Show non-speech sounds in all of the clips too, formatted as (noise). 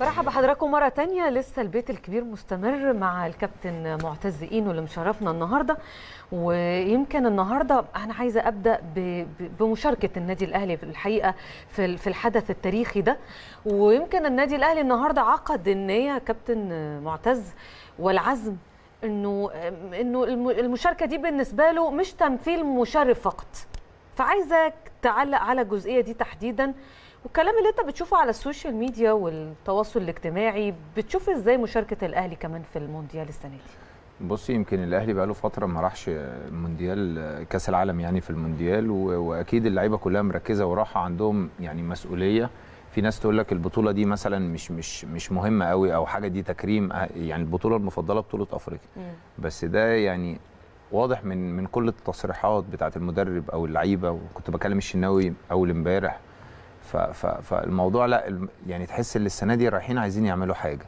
برحب بحضراتكم مرة تانية لسه البيت الكبير مستمر مع الكابتن معتز إينو اللي مشرفنا النهاردة ويمكن النهاردة أنا عايزة أبدأ بمشاركة النادي الأهلي في الحقيقة في الحدث التاريخي ده ويمكن النادي الأهلي النهاردة عقد إن هي كابتن معتز والعزم انه انه المشاركه دي بالنسبه له مش تمثيل مشرف فقط فعايزك تعلق على الجزئيه دي تحديدا والكلام اللي انت بتشوفه على السوشيال ميديا والتواصل الاجتماعي بتشوف ازاي مشاركه الاهلي كمان في المونديال السنه دي بصي يمكن الاهلي بقاله فتره ما راحش مونديال كاس العالم يعني في المونديال واكيد اللعيبه كلها مركزه وراحه عندهم يعني مسؤوليه في ناس تقول لك البطوله دي مثلا مش مش مش مهمه قوي او حاجه دي تكريم أه، يعني البطوله المفضله بطوله افريقيا بس ده يعني واضح من من كل التصريحات بتاعه المدرب او اللعيبه وكنت بكلم الشناوي اول امبارح فالموضوع لا يعني تحس ان السنه دي رايحين عايزين يعملوا حاجه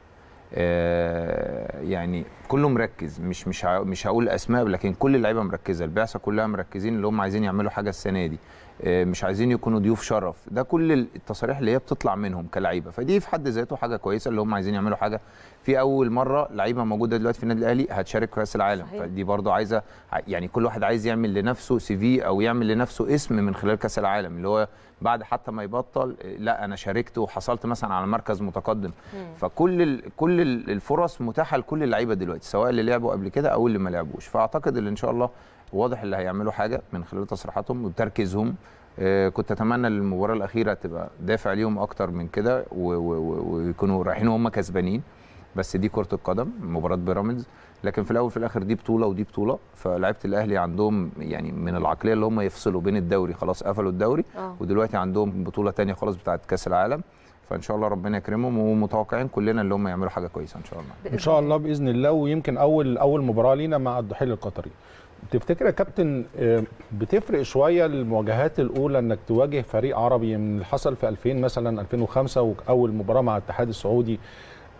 آه، يعني كله مركز مش مش مش هقول اسماء لكن كل اللعيبه مركزه البعثه كلها مركزين اللي هم عايزين يعملوا حاجه السنه دي آه، مش عايزين يكونوا ضيوف شرف ده كل التصاريح اللي هي بتطلع منهم كلعيبه فدي في حد ذاته حاجه كويسه اللي هم عايزين يعملوا حاجه في اول مره لعيبه موجوده دلوقتي في النادي الاهلي هتشارك في كاس العالم صحيح. فدي برده عايزه يعني كل واحد عايز يعمل لنفسه سي في او يعمل لنفسه اسم من خلال كاس العالم اللي هو بعد حتى ما يبطل آه، لا انا شاركت وحصلت مثلا على مركز متقدم مم. فكل الـ كل الفرص متاحه لكل اللعيبه دلوقتي سواء اللي لعبوا قبل كده او اللي ما لعبوش فاعتقد ان ان شاء الله واضح اللي هيعملوا حاجه من خلال تصريحاتهم وتركيزهم آه، كنت اتمنى المباراه الاخيره تبقى دافع ليهم اكتر من كده ويكونوا رايحين وهم كسبانين بس دي كره القدم مباراه بيراميدز لكن في الاول في الاخر دي بطوله ودي بطوله فلعيبه الاهلي عندهم يعني من العقليه اللي هم يفصلوا بين الدوري خلاص قفلوا الدوري أوه. ودلوقتي عندهم بطوله ثانيه خالص بتاعه كاس العالم فان شاء الله ربنا يكرمهم ومتوقعين كلنا اللي هم يعملوا حاجه كويسه ان شاء الله ان شاء الله باذن الله ويمكن اول اول مباراه لينا مع الضحيه القطري تفتكر يا كابتن آه، بتفرق شويه المواجهات الاولى انك تواجه فريق عربي من اللي حصل في 2000 مثلا 2005 واول مباراه مع الاتحاد السعودي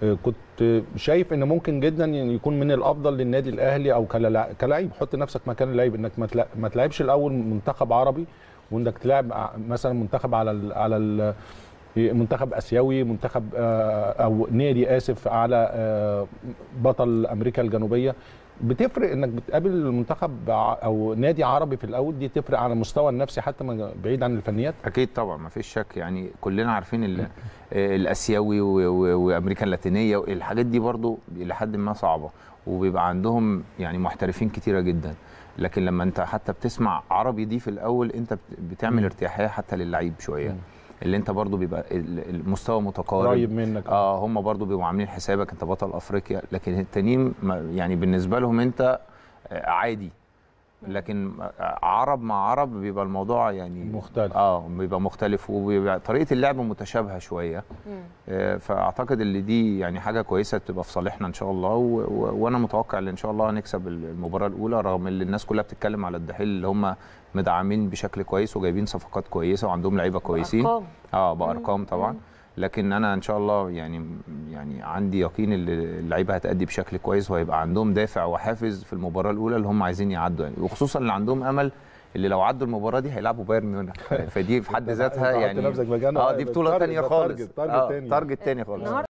آه، كنت شايف ان ممكن جدا يكون من الافضل للنادي الاهلي او كلاعب حط نفسك مكان اللاعب انك ما تلعبش الاول منتخب عربي وانك تلعب مثلا منتخب على على منتخب اسيوي منتخب آه، او نادي اسف على بطل امريكا الجنوبيه بتفرق انك بتقابل منتخب او نادي عربي في الاول دي تفرق على المستوى النفسي حتى بعيد عن الفنيات اكيد طبعا ما فيش شك يعني كلنا عارفين آه، الاسيوي وامريكا اللاتينيه الحاجات دي برضو لحد ما صعبه وبيبقى عندهم يعني محترفين كتيره جدا لكن لما انت حتى بتسمع عربي دي في الاول انت بتعمل ارتياحيه حتى للعيب شويه اللي انت برضو بيبقى المستوى متقارب قريب منك اه هم برضو بيبقوا عاملين حسابك انت بطل افريقيا لكن التانيين يعني بالنسبه لهم انت آه، عادي نعم. لكن عرب مع عرب بيبقى الموضوع يعني مختلف اه بيبقى مختلف وبيبقى طريقه اللعب متشابهه شويه آه فاعتقد ان دي يعني حاجه كويسه تبقى في صالحنا ان شاء الله وانا متوقع ان شاء الله هنكسب المباراه الاولى رغم ان الناس كلها بتتكلم على الدحيل اللي هم مدعمين بشكل كويس وجايبين صفقات كويسه وعندهم لعيبه كويسين بأرقام. اه بارقام طبعا مم. لكن انا ان شاء الله يعني يعني عندي يقين ان اللعيبه هتأدي بشكل كويس وهيبقى عندهم دافع وحافز في المباراه الاولى اللي هم عايزين يعدوا يعني وخصوصا اللي عندهم امل اللي لو عدوا المباراه دي هيلعبوا بايرن ميونخ (laughs) فدي في حد ذاتها يعني اه دي بطوله ثانيه خالص تارجت ثاني آه، خالص